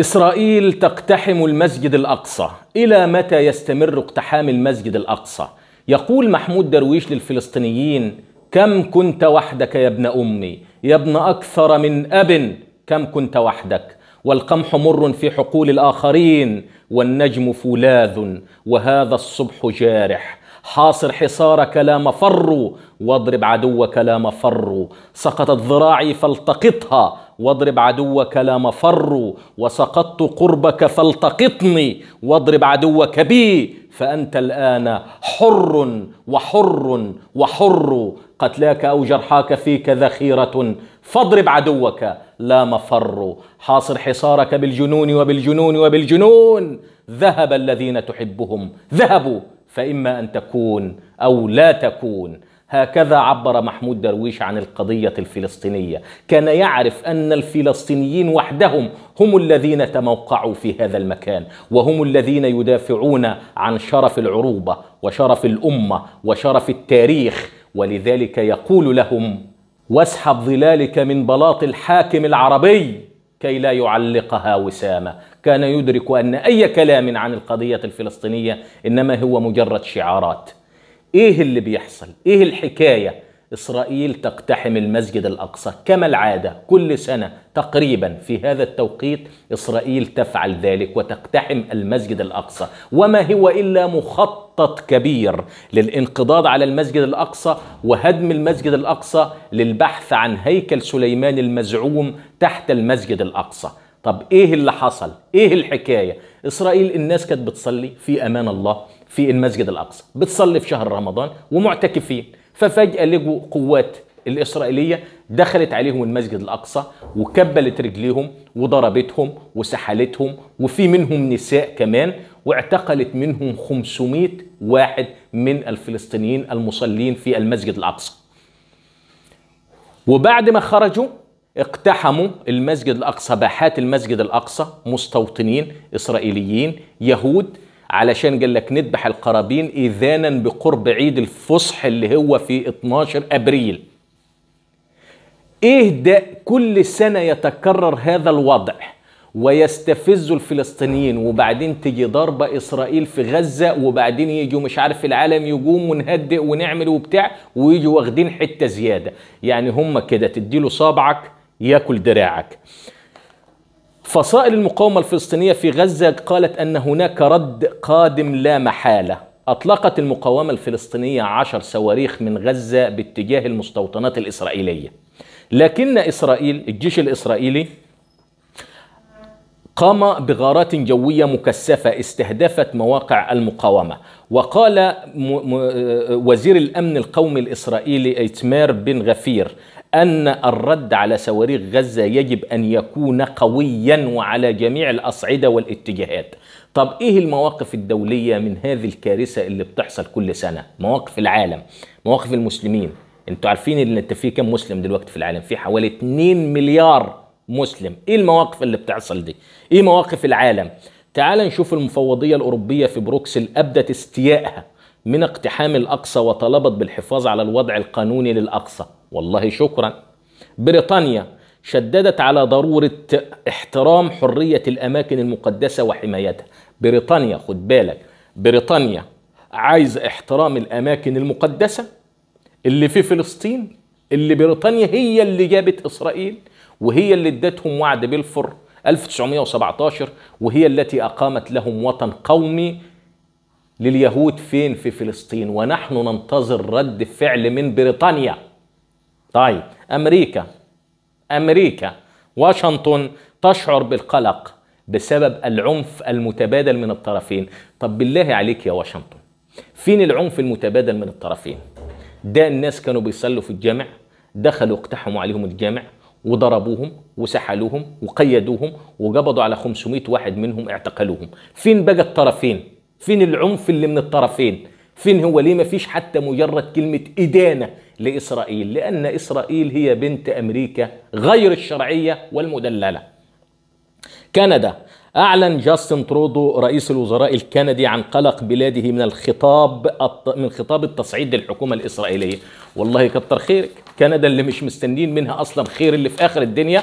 إسرائيل تقتحم المسجد الأقصى إلى متى يستمر اقتحام المسجد الأقصى؟ يقول محمود درويش للفلسطينيين كم كنت وحدك يا ابن أمي يا ابن أكثر من أب كم كنت وحدك والقمح مر في حقول الآخرين والنجم فولاذ وهذا الصبح جارح حاصر حصارك لا مفر واضرب عدوك لا مفر سقطت ذراعي فالتقطها واضرب عدوك لا مفر وسقطت قربك فالتقطني واضرب عدوك بي فأنت الآن حر وحر وحر قتلاك أو جرحاك فيك ذخيرة فاضرب عدوك لا مفر حاصر حصارك بالجنون وبالجنون وبالجنون ذهب الذين تحبهم ذهبوا فإما أن تكون أو لا تكون هكذا عبر محمود درويش عن القضية الفلسطينية كان يعرف أن الفلسطينيين وحدهم هم الذين تموقعوا في هذا المكان وهم الذين يدافعون عن شرف العروبة وشرف الأمة وشرف التاريخ ولذلك يقول لهم واسحب ظلالك من بلاط الحاكم العربي كي لا يعلقها وسامة كان يدرك أن أي كلام عن القضية الفلسطينية إنما هو مجرد شعارات ايه اللي بيحصل ايه الحكايه اسرائيل تقتحم المسجد الاقصى كما العاده كل سنه تقريبا في هذا التوقيت اسرائيل تفعل ذلك وتقتحم المسجد الاقصى وما هو الا مخطط كبير للانقضاض على المسجد الاقصى وهدم المسجد الاقصى للبحث عن هيكل سليمان المزعوم تحت المسجد الاقصى طب ايه اللي حصل ايه الحكايه اسرائيل الناس كانت بتصلي في امان الله في المسجد الأقصى بتصلي في شهر رمضان ومعتكفين ففجأة لقوا قوات الإسرائيلية دخلت عليهم المسجد الأقصى وكبلت رجليهم وضربتهم وسحلتهم وفي منهم نساء كمان واعتقلت منهم 500 واحد من الفلسطينيين المصلين في المسجد الأقصى وبعد ما خرجوا اقتحموا المسجد الأقصى باحات المسجد الأقصى مستوطنين إسرائيليين يهود علشان قال لك نذبح القرابين إذانا بقرب عيد الفصح اللي هو في 12 أبريل إيه ده كل سنة يتكرر هذا الوضع ويستفز الفلسطينيين وبعدين تجي ضربة إسرائيل في غزة وبعدين يجوا مش عارف العالم يقوم ونهدئ ونعمل وبتاع ويجوا واخدين حتة زيادة يعني هم كده تديله صابعك ياكل دراعك فصائل المقاومة الفلسطينية في غزة قالت أن هناك رد قادم لا محالة أطلقت المقاومة الفلسطينية عشر صواريخ من غزة باتجاه المستوطنات الإسرائيلية لكن إسرائيل الجيش الإسرائيلي قام بغارات جوية مكثفة استهدفت مواقع المقاومة وقال وزير الأمن القومي الإسرائيلي إيتمار بن غفير أن الرد على صواريخ غزة يجب أن يكون قويا وعلى جميع الأصعدة والاتجاهات طب إيه المواقف الدولية من هذه الكارثة اللي بتحصل كل سنة مواقف العالم مواقف المسلمين انتوا عارفين ان انت في كم مسلم دلوقتي في العالم في حوالي 2 مليار مسلم ايه المواقف اللي بتحصل دي ايه مواقف العالم تعال نشوف المفوضية الأوروبية في بروكسل أبدت استيائها من اقتحام الأقصى وطلبت بالحفاظ على الوضع القانوني للأقصى والله شكرا بريطانيا شددت على ضرورة احترام حرية الأماكن المقدسة وحمايتها بريطانيا خد بالك بريطانيا عايز احترام الأماكن المقدسة اللي في فلسطين اللي بريطانيا هي اللي جابت إسرائيل وهي اللي ادتهم وعد بلفور 1917 وهي التي أقامت لهم وطن قومي لليهود فين في فلسطين ونحن ننتظر رد فعل من بريطانيا طيب امريكا امريكا واشنطن تشعر بالقلق بسبب العنف المتبادل من الطرفين طب بالله عليك يا واشنطن فين العنف المتبادل من الطرفين ده الناس كانوا بيصلوا في الجامع دخلوا اقتحموا عليهم الجامع وضربوهم وسحلوهم وقيدوهم وقبضوا على 500 واحد منهم اعتقلوهم فين بقى الطرفين فين العنف اللي من الطرفين فين هو ليه ما فيش حتى مجرد كلمة إدانة لإسرائيل لأن إسرائيل هي بنت أمريكا غير الشرعية والمدللة كندا أعلن جاستن ترودو رئيس الوزراء الكندي عن قلق بلاده من الخطاب من خطاب التصعيد للحكومة الإسرائيلية والله كتر خيرك كندا اللي مش مستنين منها أصلا خير اللي في آخر الدنيا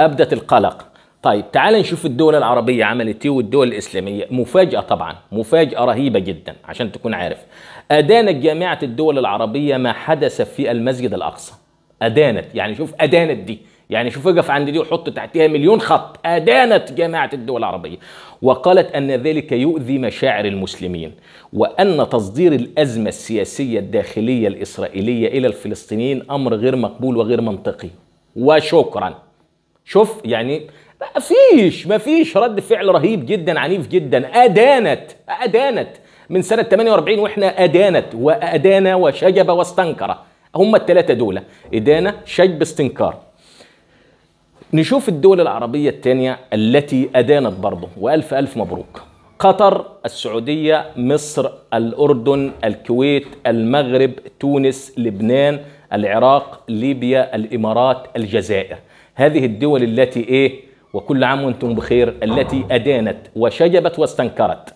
أبدت القلق طيب تعال نشوف الدول العربية عملت ايه والدول الإسلامية مفاجأة طبعا مفاجأة رهيبة جدا عشان تكون عارف أدانت جامعة الدول العربية ما حدث في المسجد الأقصى أدانت يعني شوف أدانت دي يعني شوف اقف عند دي وحط تحتها مليون خط أدانت جامعة الدول العربية وقالت أن ذلك يؤذي مشاعر المسلمين وأن تصدير الأزمة السياسية الداخلية الإسرائيلية إلى الفلسطينيين أمر غير مقبول وغير منطقي وشكرا شوف يعني ما فيش ما فيش رد فعل رهيب جدا عنيف جدا أدانت أدانت من سنة 48 وإحنا أدانت وأدانا وشجب واستنكر هم الثلاثة دول إدانة شجب استنكار نشوف الدول العربية الثانية التي أدانت برضه وألف ألف مبروك قطر السعودية مصر الأردن الكويت المغرب تونس لبنان العراق ليبيا الإمارات الجزائر هذه الدول التي إيه وكل عام وانتم بخير التي أدانت وشجبت واستنكرت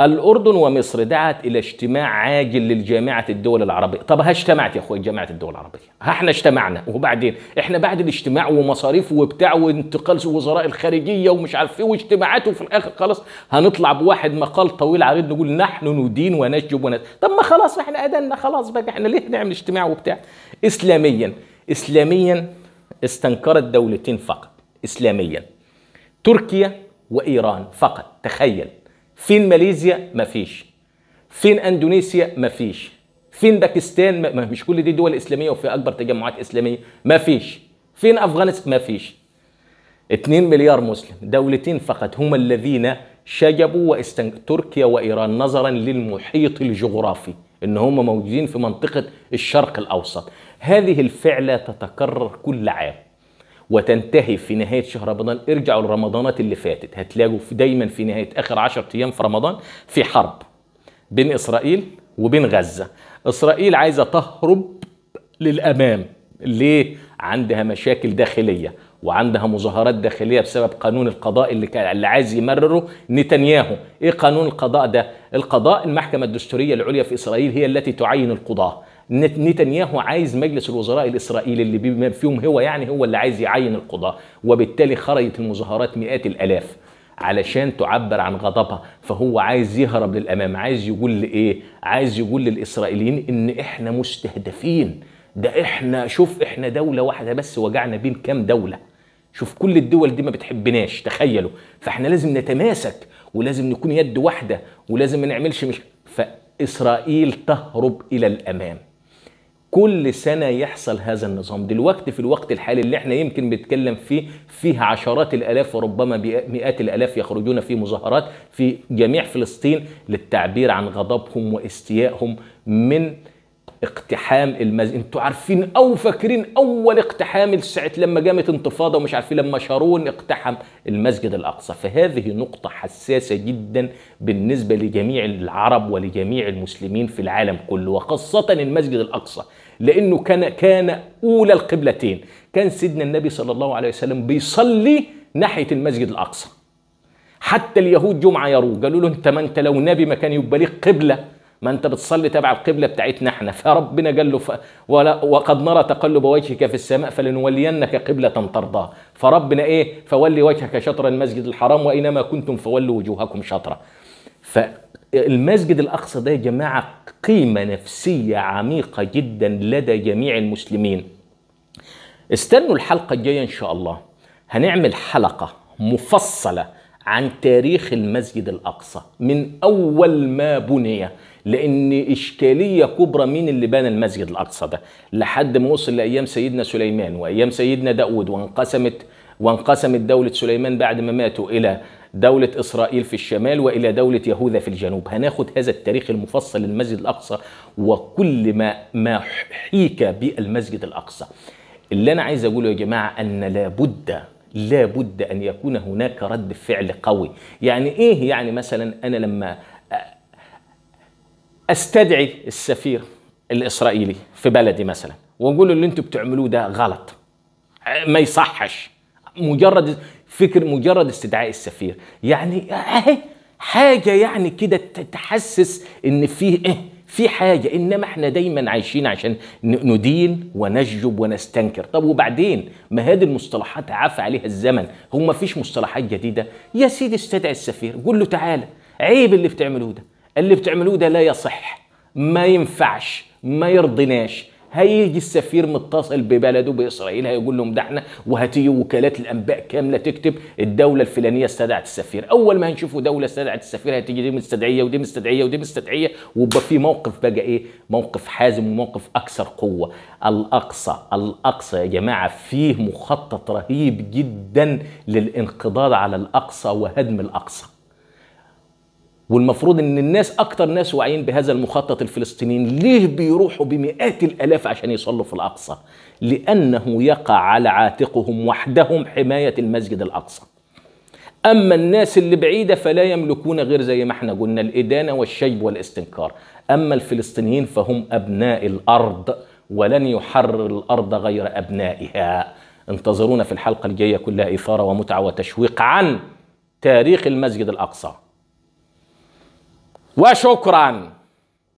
الأردن ومصر دعت إلى اجتماع عاجل للجامعة الدول العربية طب ها اجتمعت يا أخوي جامعة الدول العربية ها احنا اجتمعنا وبعدين احنا بعد الاجتماع ومصاريف وبتاع وانتقال وزراء الخارجية ومش عارف ايه واجتماعات وفي الآخر خلاص هنطلع بواحد مقال طويل عريض نقول نحن ندين ونشجب ونت طب ما خلاص احنا أدنا خلاص بقى احنا ليه نعمل اجتماع وبتاع إسلاميا إسلاميا استنكرت دولتين فقط اسلاميا تركيا وايران فقط تخيل فين ماليزيا ما فيش فين اندونيسيا ما فيش فين باكستان ما مش كل دي دول اسلاميه وفي اكبر تجمعات اسلاميه ما فيش فين افغانستان ما فيش 2 مليار مسلم دولتين فقط هما الذين شجبوا واستن... تركيا وايران نظرا للمحيط الجغرافي ان هم موجودين في منطقه الشرق الاوسط هذه الفعله تتكرر كل عام وتنتهي في نهايه شهر رمضان ارجعوا لرمضانات اللي فاتت هتلاقوا في دايما في نهايه اخر 10 ايام في رمضان في حرب بين اسرائيل وبين غزه اسرائيل عايزه تهرب للامام ليه عندها مشاكل داخليه وعندها مظاهرات داخليه بسبب قانون القضاء اللي كان اللي عايز يمرره نتنياهو ايه قانون القضاء ده القضاء المحكمه الدستوريه العليا في اسرائيل هي التي تعين القضاه نتنياهو عايز مجلس الوزراء الاسرائيلي اللي بما فيهم هو يعني هو اللي عايز يعين القضاء وبالتالي خرجت المظاهرات مئات الالاف علشان تعبر عن غضبها فهو عايز يهرب للامام عايز يقول لايه عايز يقول للاسرائيليين ان احنا مستهدفين ده احنا شوف احنا دوله واحده بس وجعنا بين كام دوله شوف كل الدول دي ما بتحبناش تخيلوا فاحنا لازم نتماسك ولازم نكون يد واحده ولازم ما نعملش مش فاسرائيل تهرب الى الامام كل سنة يحصل هذا النظام دلوقتي في الوقت الحالي اللي احنا يمكن بنتكلم فيه فيه عشرات الألاف وربما مئات الألاف يخرجون في مظاهرات في جميع فلسطين للتعبير عن غضبهم واستيائهم من اقتحام المسجد انتوا عارفين او فاكرين اول اقتحام ساعه لما قامت انتفاضه ومش عارفين لما شارون اقتحم المسجد الاقصى فهذه نقطه حساسه جدا بالنسبه لجميع العرب ولجميع المسلمين في العالم كله وخاصه المسجد الاقصى لانه كان كان اولى القبلتين كان سيدنا النبي صلى الله عليه وسلم بيصلي ناحيه المسجد الاقصى حتى اليهود جمعه يروه قالوا له انت ما انت لو نبي ما كان يبقى ليك قبله ما انت بتصلي تبع القبله بتاعتنا احنا فربنا قال له ف... ولا وقد نرى تقلب وجهك في السماء فلنولينك قبله ترضاها فربنا ايه فولي وجهك شطر المسجد الحرام واينما كنتم فولوا وجوهكم شطره فالمسجد الاقصى ده يا جماعه قيمه نفسيه عميقه جدا لدى جميع المسلمين استنوا الحلقه الجايه ان شاء الله هنعمل حلقه مفصله عن تاريخ المسجد الأقصى من أول ما بني لأن إشكالية كبرى مين اللي بنى المسجد الأقصى ده لحد ما وصل لأيام سيدنا سليمان وأيام سيدنا داود وانقسمت وانقسمت دولة سليمان بعد ما ماتوا إلى دولة إسرائيل في الشمال وإلى دولة يهوذا في الجنوب هناخد هذا التاريخ المفصل للمسجد الأقصى وكل ما, ما حيك بالمسجد الأقصى اللي أنا عايز أقوله يا جماعة أن لابد لابد أن يكون هناك رد فعل قوي يعني إيه يعني مثلا أنا لما أستدعي السفير الإسرائيلي في بلدي مثلا وأقول اللي انتم بتعملوه ده غلط ما يصحش مجرد فكر مجرد استدعاء السفير يعني حاجة يعني كده تحسس إن فيه إيه في حاجه انما احنا دايما عايشين عشان ندين ونشجب ونستنكر طب وبعدين ما هذه المصطلحات عفى عليها الزمن هو ما فيش مصطلحات جديده يا سيدي استدعي السفير قول له تعالى عيب اللي بتعملوه ده اللي بتعملوه ده لا يصح ما ينفعش ما يرضناش هيجي السفير متصل ببلده باسرائيل هيقول لهم ده احنا وهتيجي وكالات الانباء كامله تكتب الدوله الفلانيه استدعت السفير اول ما هنشوفوا دوله استدعت السفير هتيجي دي مستدعيه ودي مستدعيه ودي مستدعيه ويبقى في موقف بقى ايه موقف حازم وموقف اكثر قوه الاقصى الاقصى يا جماعه فيه مخطط رهيب جدا للانقضاض على الاقصى وهدم الاقصى والمفروض ان الناس اكتر ناس واعيين بهذا المخطط الفلسطينيين ليه بيروحوا بمئات الالاف عشان يصلوا في الاقصى لانه يقع على عاتقهم وحدهم حمايه المسجد الاقصى اما الناس اللي بعيده فلا يملكون غير زي ما احنا قلنا الادانه والشيب والاستنكار اما الفلسطينيين فهم ابناء الارض ولن يحرر الارض غير ابنائها انتظرونا في الحلقه الجايه كلها اثاره ومتعه وتشويق عن تاريخ المسجد الاقصى وشكرا